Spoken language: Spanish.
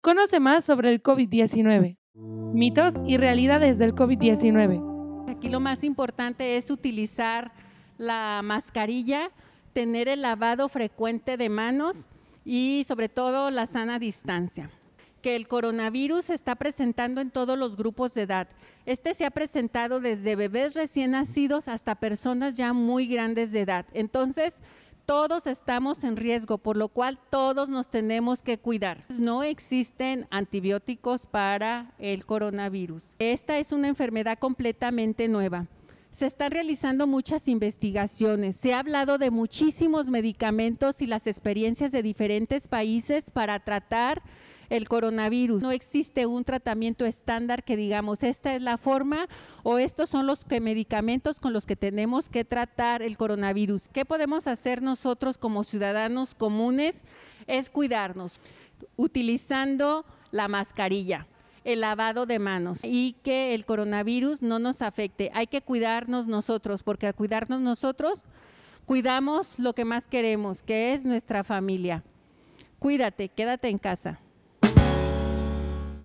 Conoce más sobre el COVID-19. Mitos y realidades del COVID-19. Aquí lo más importante es utilizar la mascarilla, tener el lavado frecuente de manos y sobre todo la sana distancia que el coronavirus se está presentando en todos los grupos de edad. Este se ha presentado desde bebés recién nacidos hasta personas ya muy grandes de edad. Entonces, todos estamos en riesgo, por lo cual todos nos tenemos que cuidar. No existen antibióticos para el coronavirus. Esta es una enfermedad completamente nueva. Se están realizando muchas investigaciones, se ha hablado de muchísimos medicamentos y las experiencias de diferentes países para tratar el coronavirus. No existe un tratamiento estándar que digamos, esta es la forma o estos son los medicamentos con los que tenemos que tratar el coronavirus. ¿Qué podemos hacer nosotros como ciudadanos comunes? Es cuidarnos utilizando la mascarilla el lavado de manos y que el coronavirus no nos afecte. Hay que cuidarnos nosotros, porque al cuidarnos nosotros, cuidamos lo que más queremos, que es nuestra familia. Cuídate, quédate en casa.